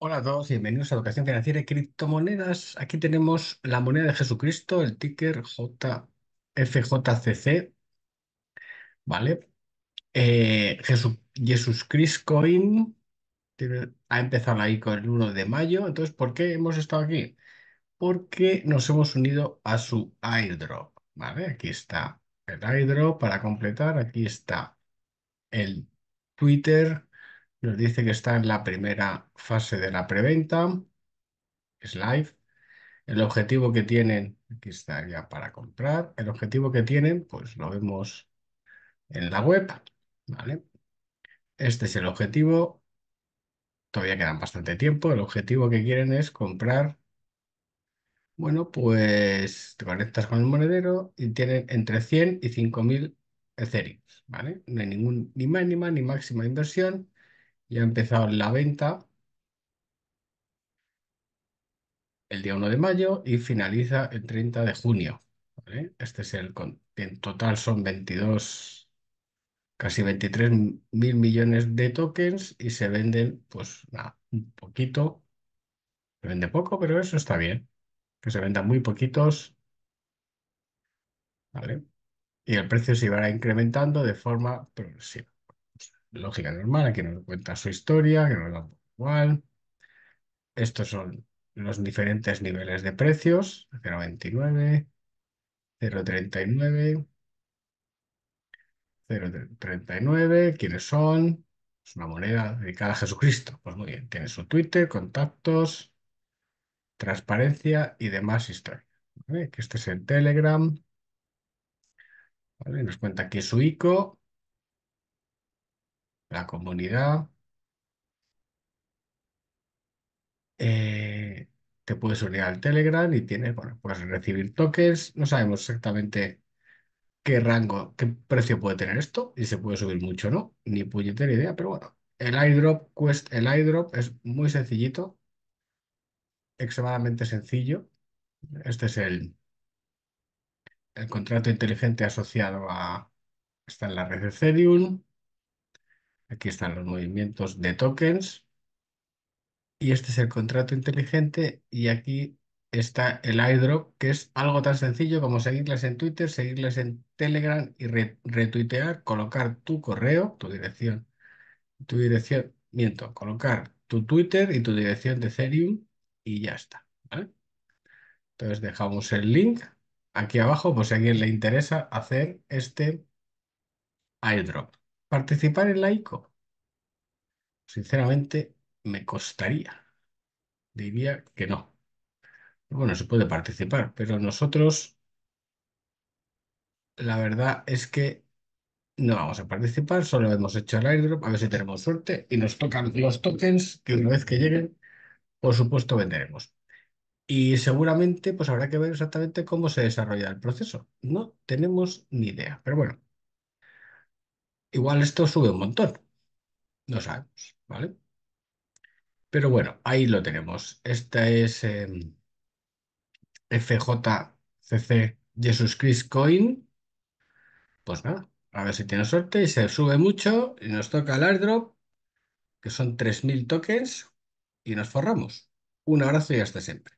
Hola a todos, bienvenidos a Educación Financiera y Criptomonedas. Aquí tenemos la moneda de Jesucristo, el ticker JFJCC, ¿vale? Eh, Jesús, Christ Coin ha empezado ahí con el 1 de mayo. Entonces, ¿por qué hemos estado aquí? Porque nos hemos unido a su airdrop, ¿vale? Aquí está el airdrop para completar, aquí está el Twitter nos dice que está en la primera fase de la preventa, es live. El objetivo que tienen, aquí está ya para comprar, el objetivo que tienen, pues lo vemos en la web, ¿vale? Este es el objetivo, todavía quedan bastante tiempo, el objetivo que quieren es comprar, bueno, pues te conectas con el monedero y tienen entre 100 y 5.000 Ethereum, ¿vale? No hay ningún, ni mínima ni máxima inversión, ya ha empezado la venta el día 1 de mayo y finaliza el 30 de junio. Este es el... En total son 22, casi 23 mil millones de tokens y se venden, pues un poquito. Se vende poco, pero eso está bien. Que se vendan muy poquitos. Y el precio se irá incrementando de forma progresiva lógica normal, aquí nos cuenta su historia, que nos da igual. Estos son los diferentes niveles de precios, 0,29, 0,39, 0,39, quiénes son, es una moneda dedicada a Jesucristo. Pues muy bien, tiene su Twitter, contactos, transparencia y demás historia. Que este es el Telegram. Nos cuenta aquí su ICO, la comunidad. Eh, te puedes unir al Telegram y tienes, bueno, puedes recibir tokens. No sabemos exactamente qué rango, qué precio puede tener esto y se puede subir mucho, ¿no? Ni puñetera idea, pero bueno. El iDrop, quest, el iDrop es muy sencillito, extremadamente sencillo. Este es el, el contrato inteligente asociado a... Está en la red de Ethereum. Aquí están los movimientos de tokens. Y este es el contrato inteligente y aquí está el iDrop, que es algo tan sencillo como seguirles en Twitter, seguirles en Telegram y retuitear, colocar tu correo, tu dirección, tu dirección, miento, colocar tu Twitter y tu dirección de Ethereum y ya está. Entonces dejamos el link aquí abajo por si a alguien le interesa hacer este iDrop. Participar en la ICO, sinceramente, me costaría. Diría que no. Bueno, se puede participar, pero nosotros, la verdad es que no vamos a participar, solo hemos hecho el airdrop, a ver si tenemos suerte y nos tocan los tokens que una vez que lleguen, por supuesto, venderemos. Y seguramente pues habrá que ver exactamente cómo se desarrolla el proceso. No tenemos ni idea, pero bueno. Igual esto sube un montón. No sabemos, ¿vale? Pero bueno, ahí lo tenemos. Esta es em, FJCC Jesus Christ Coin. Pues nada, a ver si tiene suerte y se sube mucho y nos toca el airdrop, que son 3.000 tokens, y nos forramos. Un abrazo y hasta siempre.